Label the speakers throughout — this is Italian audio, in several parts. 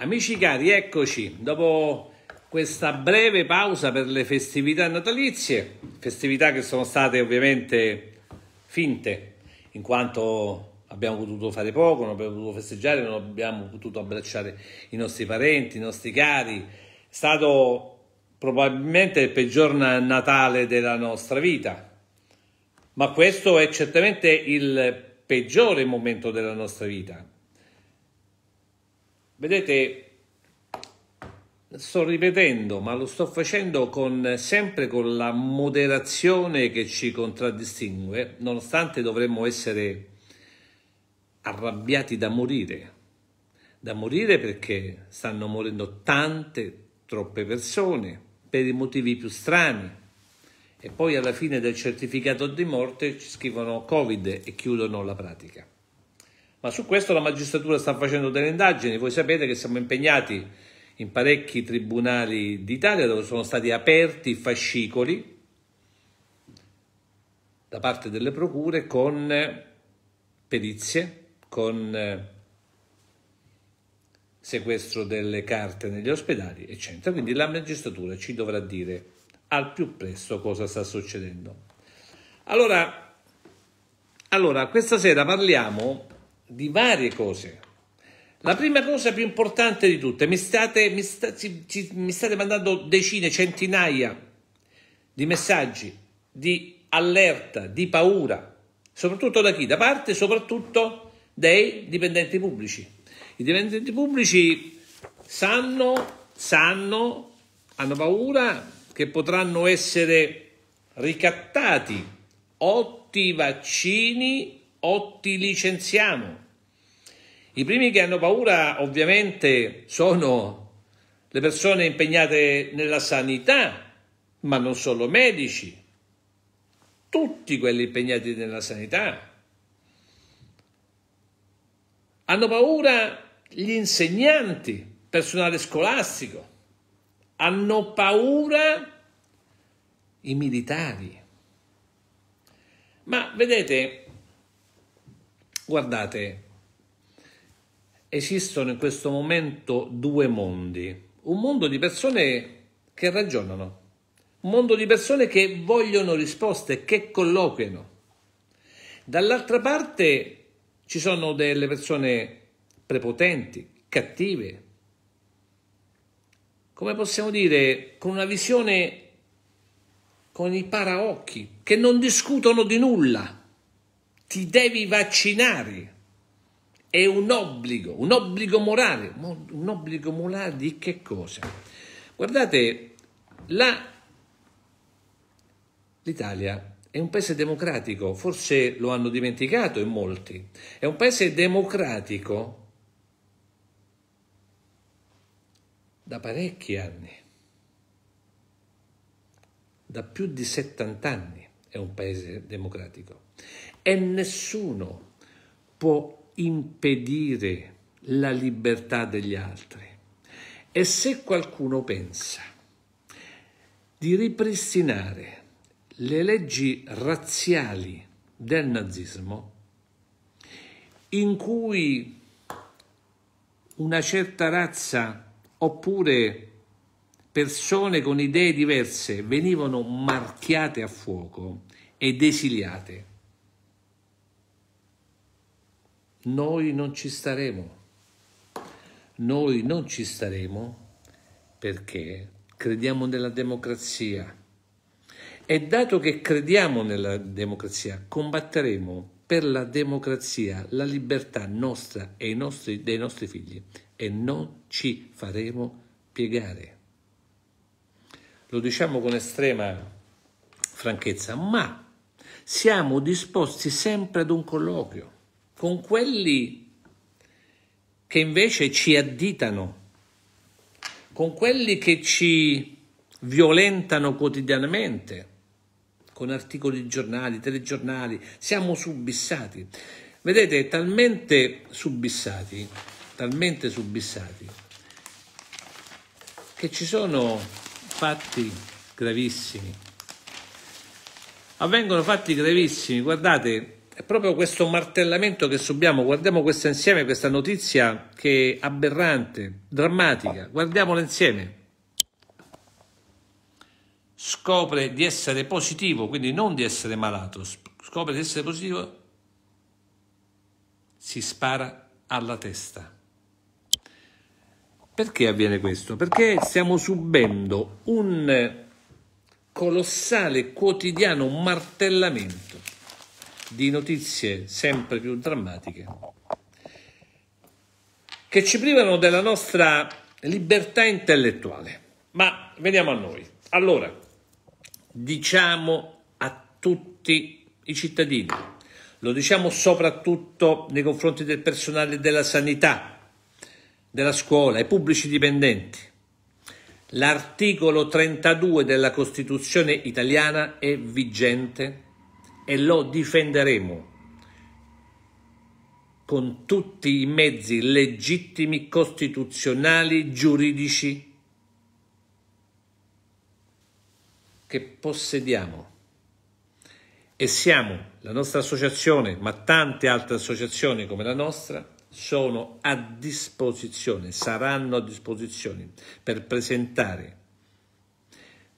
Speaker 1: Amici cari, eccoci dopo questa breve pausa per le festività natalizie, festività che sono state ovviamente finte, in quanto abbiamo potuto fare poco, non abbiamo potuto festeggiare, non abbiamo potuto abbracciare i nostri parenti, i nostri cari. È stato probabilmente il peggior Natale della nostra vita, ma questo è certamente il peggiore momento della nostra vita Vedete, sto ripetendo, ma lo sto facendo con, sempre con la moderazione che ci contraddistingue, nonostante dovremmo essere arrabbiati da morire. Da morire perché stanno morendo tante, troppe persone, per i motivi più strani. E poi alla fine del certificato di morte ci scrivono Covid e chiudono la pratica. Ma su questo la magistratura sta facendo delle indagini, voi sapete che siamo impegnati in parecchi tribunali d'Italia dove sono stati aperti fascicoli da parte delle procure con perizie, con eh, sequestro delle carte negli ospedali, eccetera. Quindi la magistratura ci dovrà dire al più presto cosa sta succedendo. Allora, allora questa sera parliamo di varie cose. La prima cosa più importante di tutte, mi state, mi sta, ci, ci, mi state mandando decine, centinaia di messaggi di allerta, di paura, soprattutto da chi? Da parte soprattutto dei dipendenti pubblici. I dipendenti pubblici sanno, sanno, hanno paura che potranno essere ricattati otti vaccini o ti licenziamo. I primi che hanno paura ovviamente sono le persone impegnate nella sanità, ma non solo medici, tutti quelli impegnati nella sanità. Hanno paura gli insegnanti, personale scolastico, hanno paura i militari. Ma vedete, Guardate, esistono in questo momento due mondi. Un mondo di persone che ragionano, un mondo di persone che vogliono risposte, che colloquiano. Dall'altra parte ci sono delle persone prepotenti, cattive, come possiamo dire, con una visione con i paraocchi, che non discutono di nulla ti devi vaccinare. È un obbligo, un obbligo morale. Un obbligo morale di che cosa? Guardate, la... l'Italia è un paese democratico, forse lo hanno dimenticato in molti. È un paese democratico da parecchi anni, da più di 70 anni è un paese democratico e nessuno può impedire la libertà degli altri. E se qualcuno pensa di ripristinare le leggi razziali del nazismo, in cui una certa razza oppure persone con idee diverse venivano marchiate a fuoco ed esiliate, Noi non ci staremo. Noi non ci staremo perché crediamo nella democrazia. E dato che crediamo nella democrazia, combatteremo per la democrazia, la libertà nostra e nostri, dei nostri figli e non ci faremo piegare. Lo diciamo con estrema franchezza, ma siamo disposti sempre ad un colloquio con quelli che invece ci additano, con quelli che ci violentano quotidianamente, con articoli di giornali, telegiornali, siamo subissati. Vedete, talmente subissati, talmente subissati, che ci sono fatti gravissimi. Avvengono fatti gravissimi, guardate, è proprio questo martellamento che subiamo. Guardiamo questa insieme, questa notizia che è aberrante, drammatica. Guardiamola insieme. Scopre di essere positivo, quindi non di essere malato. Scopre di essere positivo, si spara alla testa. Perché avviene questo? Perché stiamo subendo un colossale quotidiano martellamento di notizie sempre più drammatiche che ci privano della nostra libertà intellettuale. Ma veniamo a noi. Allora, diciamo a tutti i cittadini, lo diciamo soprattutto nei confronti del personale della sanità, della scuola, ai pubblici dipendenti. L'articolo 32 della Costituzione italiana è vigente e lo difenderemo con tutti i mezzi legittimi, costituzionali, giuridici che possediamo. E siamo, la nostra associazione, ma tante altre associazioni come la nostra, sono a disposizione, saranno a disposizione per presentare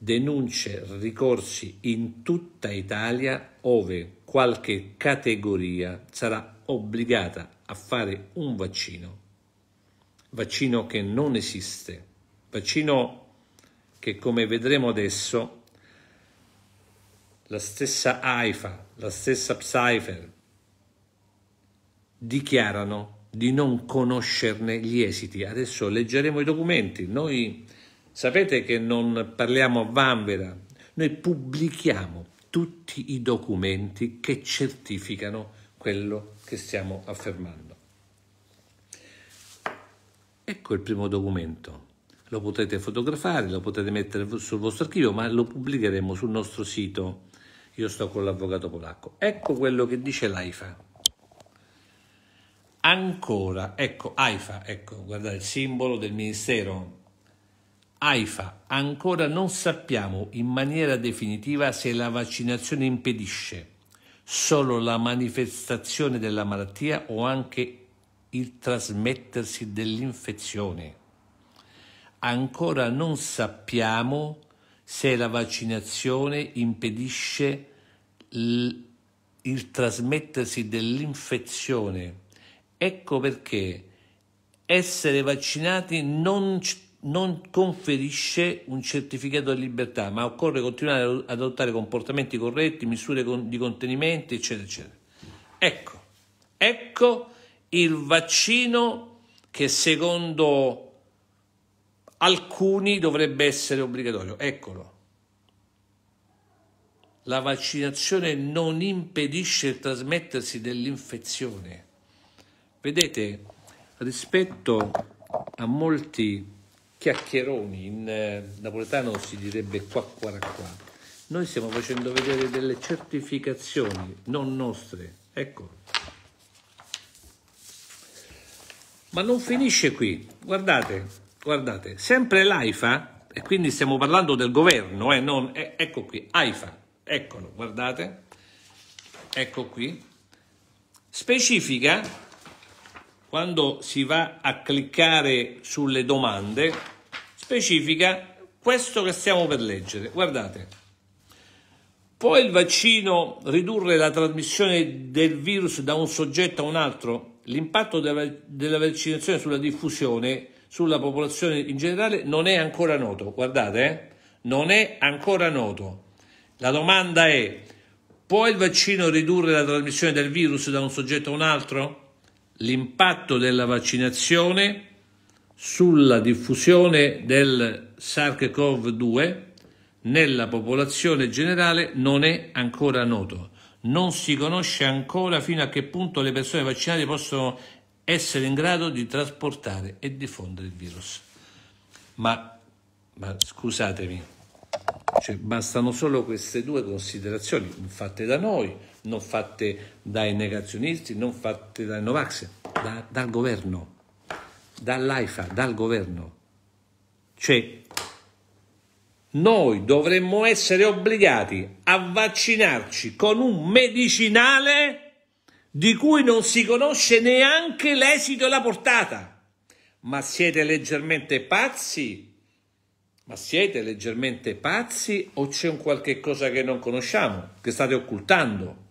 Speaker 1: denunce ricorsi in tutta Italia ove qualche categoria sarà obbligata a fare un vaccino, vaccino che non esiste, vaccino che come vedremo adesso la stessa AIFA, la stessa Pfeiffer dichiarano di non conoscerne gli esiti. Adesso leggeremo i documenti. Noi Sapete che non parliamo a vanvera, noi pubblichiamo tutti i documenti che certificano quello che stiamo affermando. Ecco il primo documento. Lo potete fotografare, lo potete mettere sul vostro archivio, ma lo pubblicheremo sul nostro sito. Io sto con l'avvocato polacco. Ecco quello che dice l'AIFA. Ancora, ecco, AIFA, ecco, guardate il simbolo del ministero AIFA, ancora non sappiamo in maniera definitiva se la vaccinazione impedisce solo la manifestazione della malattia o anche il trasmettersi dell'infezione. Ancora non sappiamo se la vaccinazione impedisce il trasmettersi dell'infezione. Ecco perché essere vaccinati non ci non conferisce un certificato di libertà, ma occorre continuare ad adottare comportamenti corretti, misure di contenimento, eccetera, eccetera. Ecco, ecco il vaccino che secondo alcuni dovrebbe essere obbligatorio. Eccolo. La vaccinazione non impedisce il trasmettersi dell'infezione. Vedete, rispetto a molti chiacchieroni, in eh, napoletano si direbbe qua qua qua. Noi stiamo facendo vedere delle certificazioni non nostre, ecco. Ma non finisce qui, guardate, guardate, sempre l'AIFA, e quindi stiamo parlando del governo, eh, non, eh, ecco qui, AIFA, eccolo, guardate, ecco qui, specifica quando si va a cliccare sulle domande, specifica questo che stiamo per leggere. Guardate. Può il vaccino ridurre la trasmissione del virus da un soggetto a un altro? L'impatto della, della, vaccinazione sulla diffusione sulla popolazione in generale non è ancora noto. Guardate, eh? non è ancora noto. La domanda è, può il vaccino ridurre la trasmissione del virus da un soggetto a un altro? l'impatto della vaccinazione sulla diffusione del SARS-CoV-2 nella popolazione generale non è ancora noto. Non si conosce ancora fino a che punto le persone vaccinate possono essere in grado di trasportare e diffondere il virus. Ma, ma scusatemi, cioè, bastano solo queste due considerazioni fatte da noi non fatte dai negazionisti, non fatte dai Novax, da, dal governo, dall'AIFA, dal governo. Cioè, noi dovremmo essere obbligati a vaccinarci con un medicinale di cui non si conosce neanche l'esito e la portata. Ma siete leggermente pazzi? Ma siete leggermente pazzi o c'è un qualche cosa che non conosciamo, che state occultando?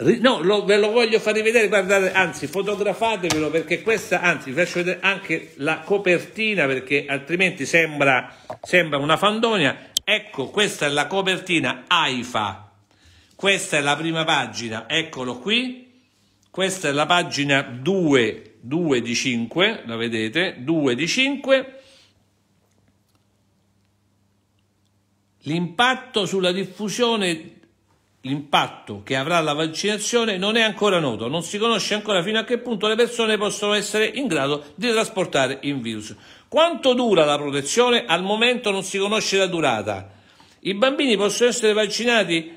Speaker 1: No, lo, ve lo voglio far rivedere, guardate, anzi fotografatevelo perché questa, anzi vi faccio vedere anche la copertina perché altrimenti sembra, sembra una fandonia. Ecco, questa è la copertina AIFA, questa è la prima pagina, eccolo qui, questa è la pagina 2, 2 di 5, la vedete, 2 di 5. L'impatto sulla diffusione L'impatto che avrà la vaccinazione non è ancora noto, non si conosce ancora fino a che punto le persone possono essere in grado di trasportare il virus. Quanto dura la protezione? Al momento non si conosce la durata. I bambini possono essere vaccinati?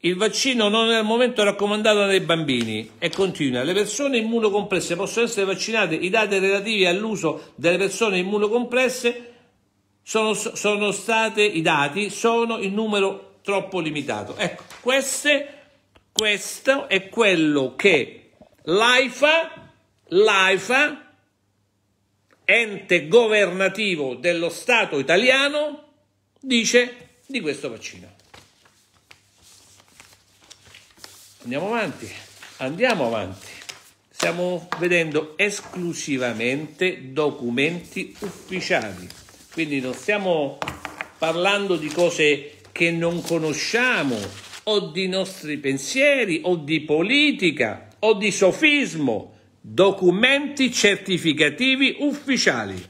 Speaker 1: Il vaccino non è al momento raccomandato dai bambini e continua. Le persone immunocompresse possono essere vaccinate. I dati relativi all'uso delle persone immunocompresse sono, sono state, i dati sono il numero troppo limitato. Ecco, queste, questo è quello che l'AIFA, l'AIFA, ente governativo dello Stato italiano, dice di questo vaccino. Andiamo avanti, andiamo avanti. Stiamo vedendo esclusivamente documenti ufficiali, quindi non stiamo parlando di cose che non conosciamo, o di nostri pensieri, o di politica, o di sofismo, documenti certificativi ufficiali.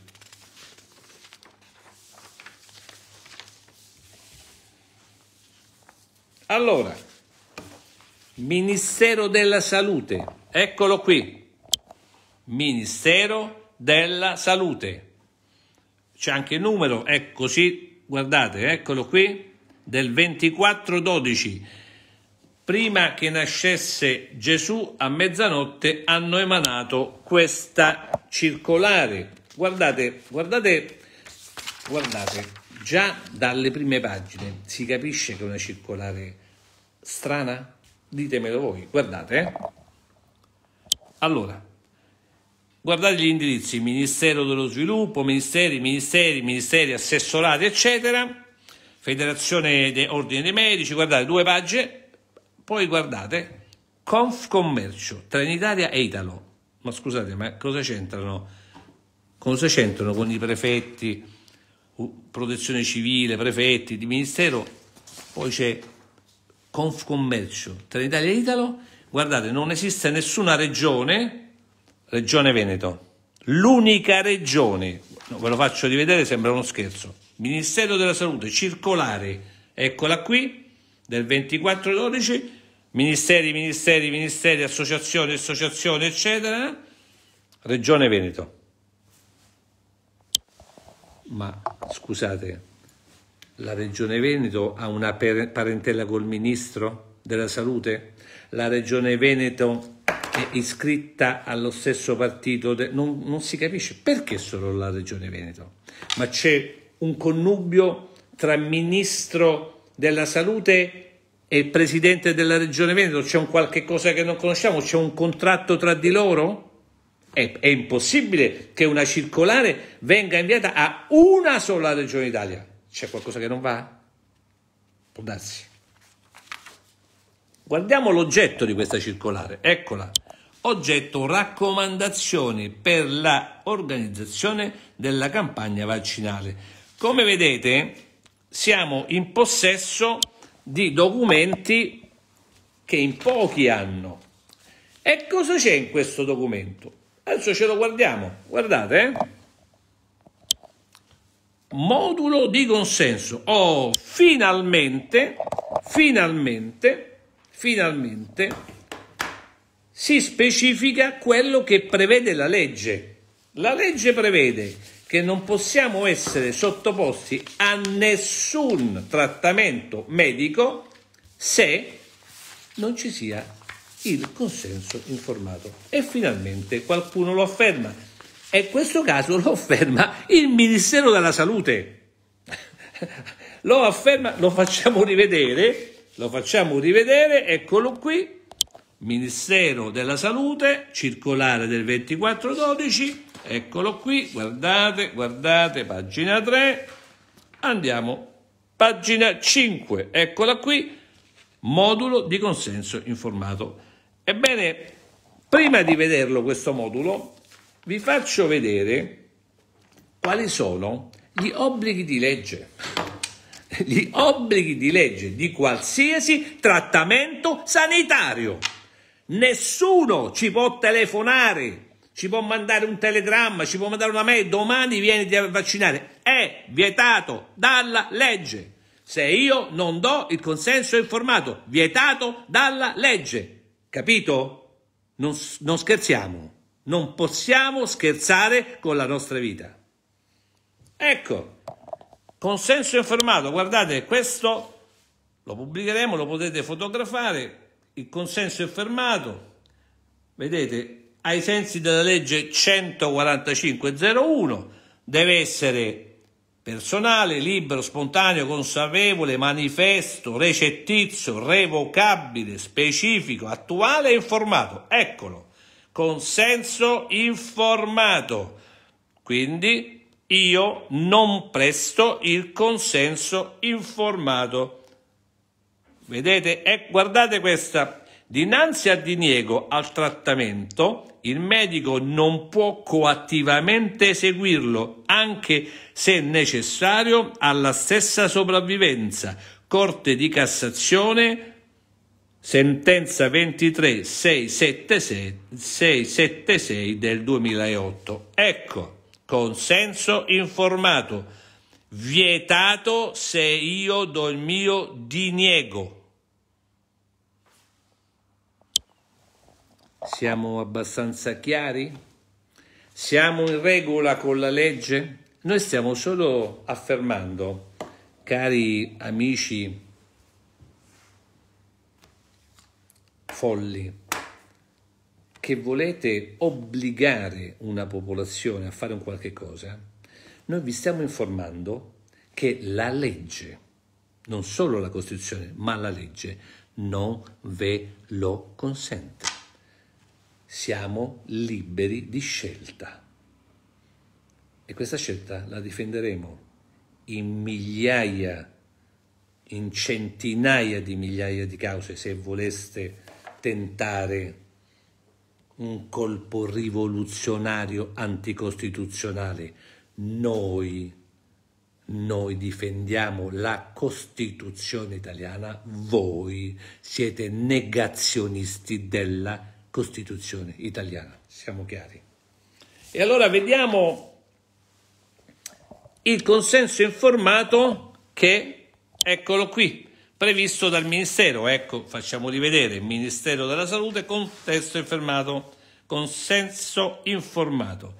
Speaker 1: Allora, Ministero della Salute, eccolo qui, Ministero della Salute, c'è anche il numero, è così, guardate, eccolo qui, del 24-12. Prima che nascesse Gesù a mezzanotte hanno emanato questa circolare. Guardate, guardate, guardate, già dalle prime pagine si capisce che è una circolare strana? Ditemelo voi, guardate. Eh? Allora, guardate gli indirizzi, Ministero dello Sviluppo, Ministeri, Ministeri, Ministeri, Assessorati, eccetera Federazione de Ordini dei Medici, guardate due pagine, poi guardate Confcommercio, Trenitalia e Italo. Ma scusate, ma cosa c'entrano? Cosa c'entrano con i prefetti, protezione civile, prefetti, di ministero? Poi c'è Confcommercio, Trenitalia e Italo. Guardate, non esiste nessuna regione, regione Veneto. L'unica regione, no, ve lo faccio rivedere, sembra uno scherzo Ministero della Salute, circolare, eccola qui, del 24-12, ministeri, ministeri, ministeri, associazioni, associazioni, eccetera, Regione Veneto. Ma scusate, la Regione Veneto ha una parentela col Ministro della Salute? La Regione Veneto è iscritta allo stesso partito? De... Non, non si capisce perché solo la Regione Veneto, ma c'è un connubio tra ministro della salute e presidente della regione Veneto? C'è un qualche cosa che non conosciamo? C'è un contratto tra di loro? È, è impossibile che una circolare venga inviata a una sola regione d'Italia. C'è qualcosa che non va? Può darsi. Guardiamo l'oggetto di questa circolare, eccola. Oggetto raccomandazioni per la organizzazione della campagna vaccinale. Come vedete siamo in possesso di documenti che in pochi hanno. E cosa c'è in questo documento? Adesso ce lo guardiamo, guardate. Eh? Modulo di consenso. Oh, finalmente, finalmente, finalmente si specifica quello che prevede la legge. La legge prevede che non possiamo essere sottoposti a nessun trattamento medico se non ci sia il consenso informato. E finalmente qualcuno lo afferma. E questo caso lo afferma il Ministero della Salute. lo afferma, lo facciamo rivedere, lo facciamo rivedere, eccolo qui. Ministero della Salute, circolare del 2412 Eccolo qui, guardate, guardate, pagina 3. Andiamo, pagina 5, eccola qui, modulo di consenso informato. Ebbene, prima di vederlo questo modulo, vi faccio vedere quali sono gli obblighi di legge. Gli obblighi di legge di qualsiasi trattamento sanitario. Nessuno ci può telefonare ci può mandare un telegramma, ci può mandare una mail, domani vieni a vaccinare. È vietato dalla legge. Se io non do il consenso informato, vietato dalla legge. Capito? Non, non scherziamo. Non possiamo scherzare con la nostra vita. Ecco, consenso informato, guardate, questo lo pubblicheremo, lo potete fotografare, il consenso è fermato. vedete, ai sensi della legge 14501 deve essere personale, libero, spontaneo, consapevole, manifesto, recettizio, revocabile, specifico, attuale e informato. Eccolo, consenso informato. Quindi io non presto il consenso informato. Vedete, eh, guardate questa. Dinanzi a diniego al trattamento il medico non può coattivamente eseguirlo, anche se necessario alla stessa sopravvivenza. Corte di Cassazione, sentenza 23 676 del 2008. Ecco, consenso informato, vietato se io do il mio diniego. Siamo abbastanza chiari? Siamo in regola con la legge? Noi stiamo solo affermando, cari amici folli, che volete obbligare una popolazione a fare un qualche cosa, noi vi stiamo informando che la legge, non solo la Costituzione, ma la legge, non ve lo consente siamo liberi di scelta. E questa scelta la difenderemo in migliaia, in centinaia di migliaia di cause se voleste tentare un colpo rivoluzionario anticostituzionale. Noi, noi difendiamo la Costituzione italiana, voi siete negazionisti della Costituzione Costituzione italiana, siamo chiari. E allora vediamo il consenso informato che, eccolo qui, previsto dal Ministero, ecco, facciamo rivedere, Ministero della Salute, contesto informato, consenso informato.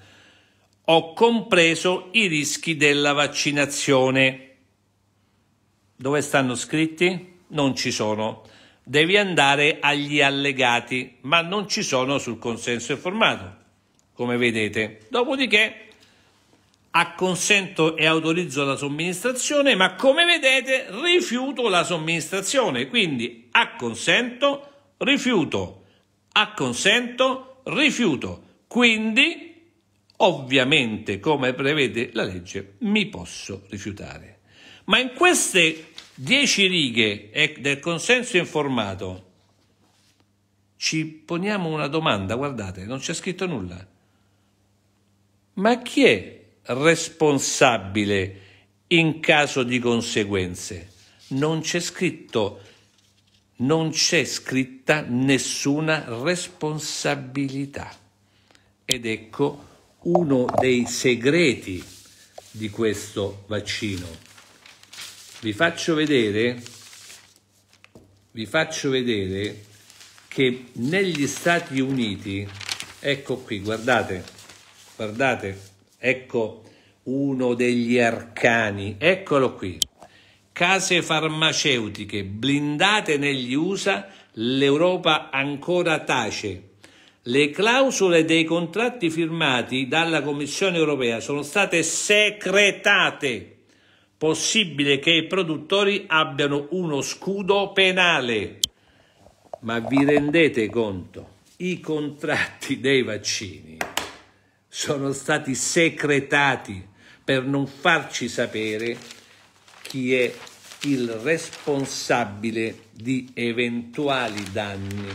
Speaker 1: Ho compreso i rischi della vaccinazione. Dove stanno scritti? Non ci sono devi andare agli allegati, ma non ci sono sul consenso informato, come vedete. Dopodiché acconsento e autorizzo la somministrazione, ma come vedete rifiuto la somministrazione, quindi acconsento, rifiuto, acconsento, rifiuto. Quindi ovviamente come prevede la legge mi posso rifiutare. Ma in queste 10 righe del consenso informato. Ci poniamo una domanda, guardate, non c'è scritto nulla. Ma chi è responsabile in caso di conseguenze? Non c'è scritto, non c'è scritta nessuna responsabilità. Ed ecco uno dei segreti di questo vaccino vi faccio vedere, vi faccio vedere che negli Stati Uniti, ecco qui, guardate, guardate, ecco uno degli arcani, eccolo qui. Case farmaceutiche blindate negli USA, l'Europa ancora tace. Le clausole dei contratti firmati dalla Commissione europea sono state secretate Possibile che i produttori abbiano uno scudo penale. Ma vi rendete conto? I contratti dei vaccini sono stati secretati per non farci sapere chi è il responsabile di eventuali danni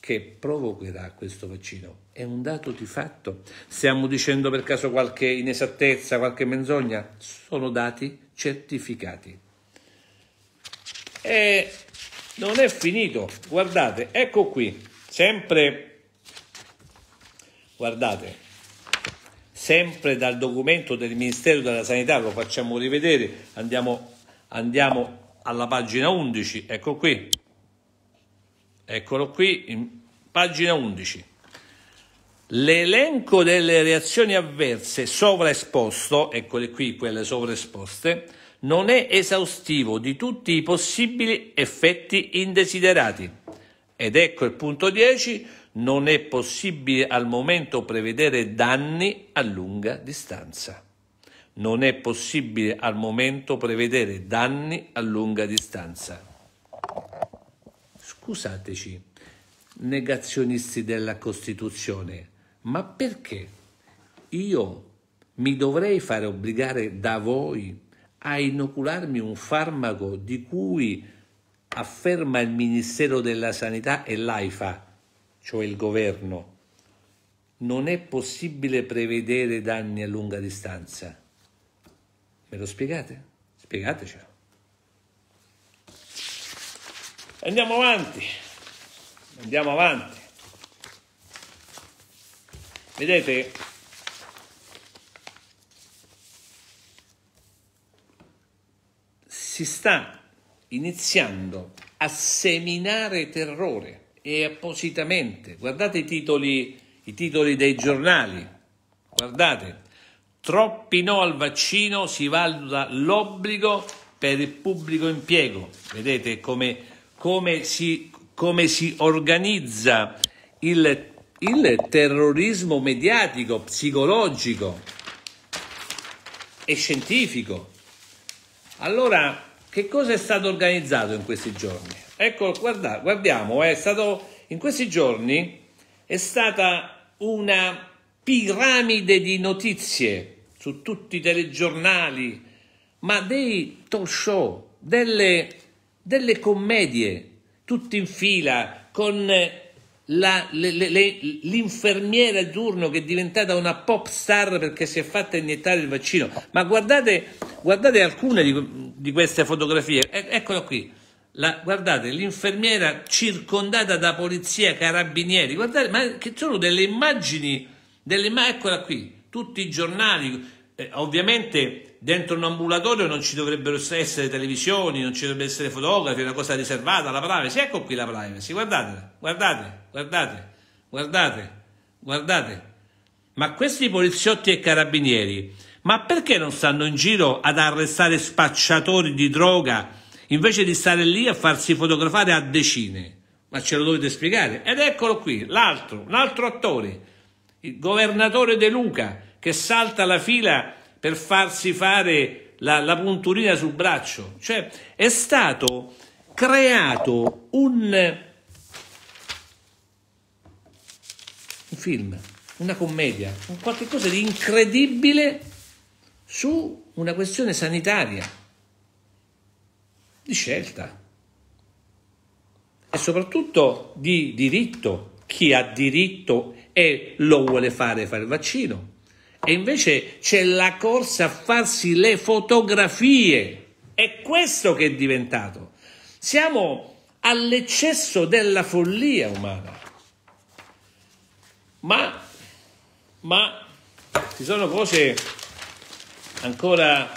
Speaker 1: che provocherà questo vaccino. È un dato di fatto. Stiamo dicendo per caso qualche inesattezza, qualche menzogna? Sono dati certificati. E non è finito. Guardate, ecco qui, sempre, guardate, sempre dal documento del Ministero della Sanità, lo facciamo rivedere, andiamo, andiamo alla pagina 11, ecco qui, eccolo qui, pagina 11. L'elenco delle reazioni avverse sovraesposto, eccole qui quelle sovraesposte, non è esaustivo di tutti i possibili effetti indesiderati. Ed ecco il punto 10, non è possibile al momento prevedere danni a lunga distanza. Non è possibile al momento prevedere danni a lunga distanza. Scusateci, negazionisti della Costituzione, ma perché io mi dovrei fare obbligare da voi a inocularmi un farmaco di cui afferma il Ministero della Sanità e l'AIFA, cioè il governo, non è possibile prevedere danni a lunga distanza. Me lo spiegate? Spiegatecelo. Andiamo avanti, andiamo avanti. Vedete? Si sta iniziando a seminare terrore e appositamente. Guardate i titoli, i titoli dei giornali. Guardate, troppi no al vaccino, si valuta l'obbligo per il pubblico impiego. Vedete come, come, si, come si organizza il il terrorismo mediatico, psicologico e scientifico. Allora, che cosa è stato organizzato in questi giorni? Ecco, guarda, guardiamo, è stato, in questi giorni è stata una piramide di notizie su tutti i telegiornali, ma dei talk show, delle, delle commedie, tutti in fila, con la, le, le, l'infermiera a turno che è diventata una pop star perché si è fatta iniettare il vaccino. Ma guardate, guardate alcune di, di, queste fotografie, e, eccola qui. La, guardate l'infermiera circondata da polizia, carabinieri, guardate, ma che sono delle immagini, delle, ma eccola qui, tutti i giornali, eh, ovviamente Dentro un ambulatorio non ci dovrebbero essere televisioni, non ci dovrebbero essere fotografi, è una cosa riservata la privacy. Ecco qui la privacy, guardate, guardate, guardate, guardate, guardate. Ma questi poliziotti e carabinieri, ma perché non stanno in giro ad arrestare spacciatori di droga invece di stare lì a farsi fotografare a decine? Ma ce lo dovete spiegare. Ed eccolo qui, l'altro, un altro attore, il governatore De Luca, che salta la fila per farsi fare la, la punturina sul braccio. Cioè è stato creato un, un film, una commedia, un qualcosa di incredibile su una questione sanitaria, di scelta e soprattutto di diritto. Chi ha diritto e lo vuole fare, fare il vaccino. E invece c'è la corsa a farsi le fotografie. È questo che è diventato. Siamo all'eccesso della follia umana. Ma, ma ci sono cose ancora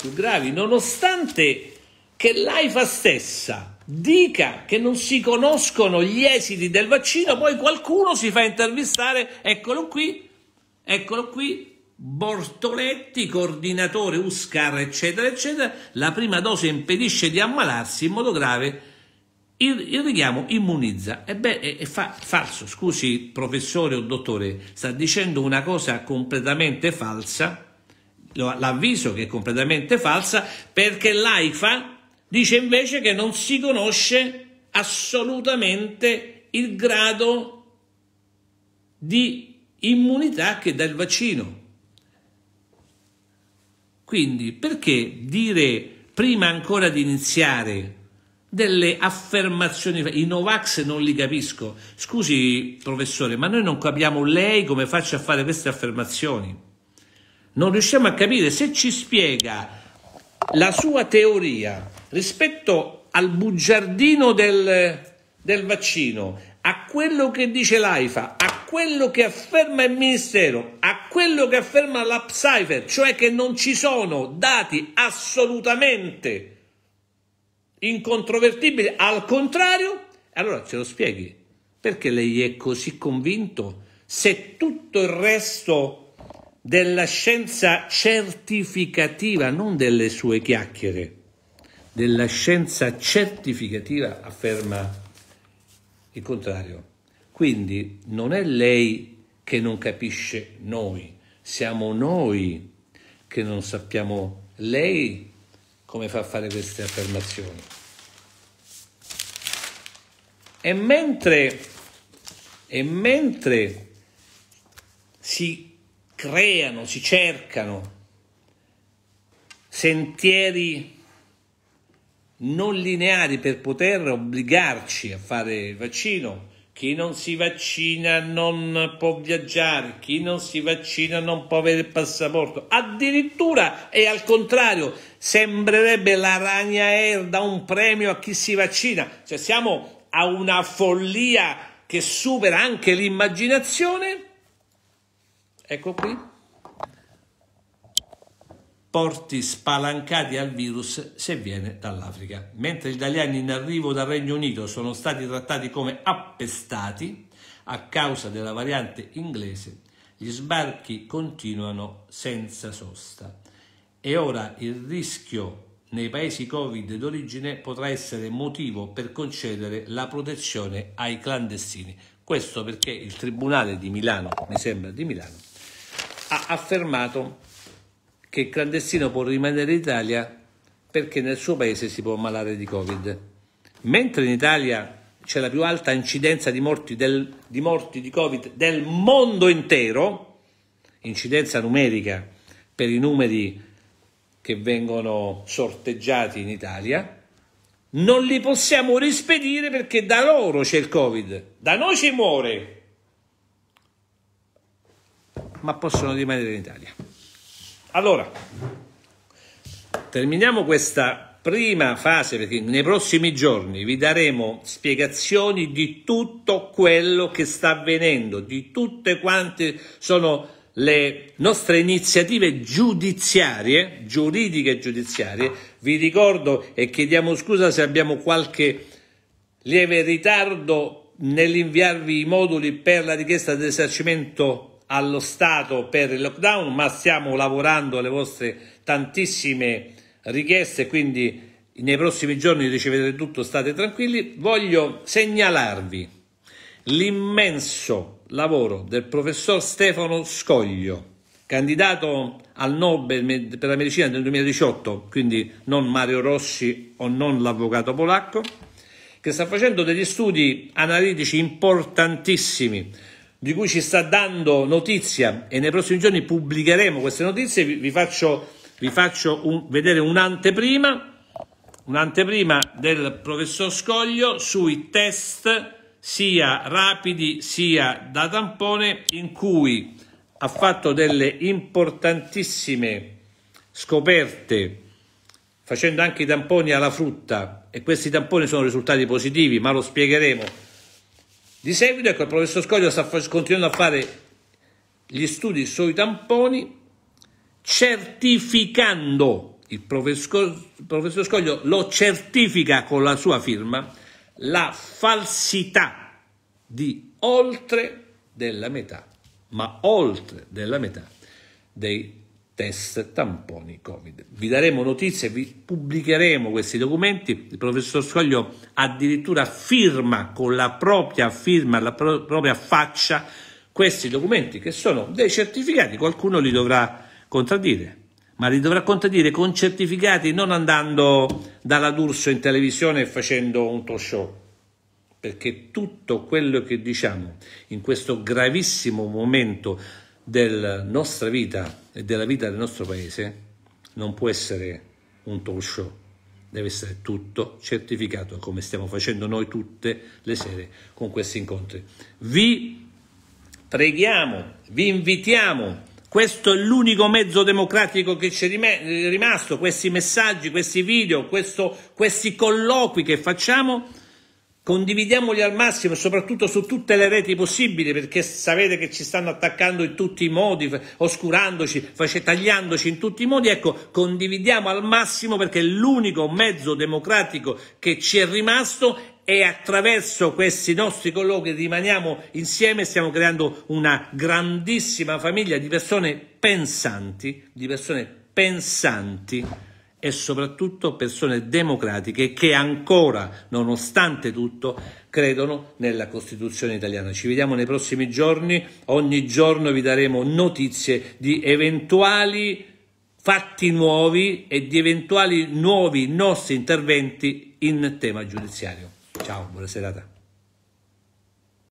Speaker 1: più gravi, nonostante che l'AIFA stessa dica che non si conoscono gli esiti del vaccino, poi qualcuno si fa intervistare, eccolo qui, Eccolo qui, Bortoletti, coordinatore Uscar, eccetera, eccetera. La prima dose impedisce di ammalarsi in modo grave, il, il richiamo immunizza. E beh, è, è fa, falso, scusi professore o dottore, sta dicendo una cosa completamente falsa, l'avviso che è completamente falsa, perché l'AIFA dice invece che non si conosce assolutamente il grado di immunità che dà il vaccino. Quindi perché dire prima ancora di iniziare delle affermazioni, i Novax non li capisco. Scusi professore, ma noi non capiamo lei come faccia a fare queste affermazioni. Non riusciamo a capire se ci spiega la sua teoria rispetto al bugiardino del, del vaccino a quello che dice l'AIFA, a quello che afferma il Ministero, a quello che afferma la Psyfer, cioè che non ci sono dati assolutamente incontrovertibili, al contrario, allora ce lo spieghi. Perché lei è così convinto se tutto il resto della scienza certificativa, non delle sue chiacchiere, della scienza certificativa afferma il contrario. Quindi non è lei che non capisce noi, siamo noi che non sappiamo lei come fa a fare queste affermazioni. E mentre, e mentre si creano, si cercano sentieri non lineari per poter obbligarci a fare il vaccino. Chi non si vaccina non può viaggiare, chi non si vaccina non può avere il passaporto. Addirittura e al contrario, sembrerebbe la ragna erda un premio a chi si vaccina. Cioè siamo a una follia che supera anche l'immaginazione. Ecco qui porti spalancati al virus se viene dall'Africa. Mentre gli italiani in arrivo dal Regno Unito sono stati trattati come appestati a causa della variante inglese, gli sbarchi continuano senza sosta e ora il rischio nei paesi Covid d'origine potrà essere motivo per concedere la protezione ai clandestini. Questo perché il Tribunale di Milano, mi sembra di Milano, ha affermato che il clandestino può rimanere in Italia perché nel suo paese si può ammalare di Covid. Mentre in Italia c'è la più alta incidenza di morti, del, di morti di Covid del mondo intero, incidenza numerica per i numeri che vengono sorteggiati in Italia, non li possiamo rispedire perché da loro c'è il Covid, da noi ci muore, ma possono rimanere in Italia. Allora, terminiamo questa prima fase perché nei prossimi giorni vi daremo spiegazioni di tutto quello che sta avvenendo, di tutte quante sono le nostre iniziative giudiziarie, giuridiche e giudiziarie. Vi ricordo e chiediamo scusa se abbiamo qualche lieve ritardo nell'inviarvi i moduli per la richiesta di esercimento allo Stato per il lockdown, ma stiamo lavorando alle vostre tantissime richieste, quindi nei prossimi giorni riceverete tutto, state tranquilli. Voglio segnalarvi l'immenso lavoro del professor Stefano Scoglio, candidato al Nobel per la medicina nel 2018, quindi non Mario Rossi o non l'avvocato polacco, che sta facendo degli studi analitici importantissimi di cui ci sta dando notizia e nei prossimi giorni pubblicheremo queste notizie, vi, faccio, vi faccio un, vedere un'anteprima, un'anteprima del professor Scoglio sui test sia rapidi sia da tampone in cui ha fatto delle importantissime scoperte facendo anche i tamponi alla frutta e questi tamponi sono risultati positivi ma lo spiegheremo di seguito, ecco, il professor Scoglio sta continuando a fare gli studi sui tamponi, certificando, il professor, il professor Scoglio lo certifica con la sua firma, la falsità di oltre della metà, ma oltre della metà dei test tamponi Covid. Vi daremo notizie, vi pubblicheremo questi documenti. Il professor Scoglio addirittura firma con la propria firma, la pro- propria faccia, questi documenti che sono dei certificati. Qualcuno li dovrà contraddire, ma li dovrà contraddire con certificati non andando dalla D'Urso in televisione e facendo un talk show. Perché tutto quello che diciamo in questo gravissimo momento della nostra vita e della vita del nostro paese non può essere un talk show, deve essere tutto certificato come stiamo facendo noi tutte le sere con questi incontri. Vi preghiamo, vi invitiamo. Questo è l'unico mezzo democratico che ci è rimasto, questi messaggi, questi video, questo, questi colloqui che facciamo Condividiamoli al massimo, soprattutto su tutte le reti possibili, perché sapete che ci stanno attaccando in tutti i modi, oscurandoci, tagliandoci in tutti i modi. Ecco, condividiamo al massimo perché l'unico mezzo democratico che ci è rimasto e attraverso questi nostri colloqui rimaniamo insieme, stiamo creando una grandissima famiglia di persone pensanti, di persone pensanti e soprattutto persone democratiche che ancora, nonostante tutto, credono nella Costituzione italiana. Ci vediamo nei prossimi giorni, ogni giorno vi daremo notizie di eventuali fatti nuovi e di eventuali nuovi nostri interventi in tema giudiziario. Ciao, buona serata.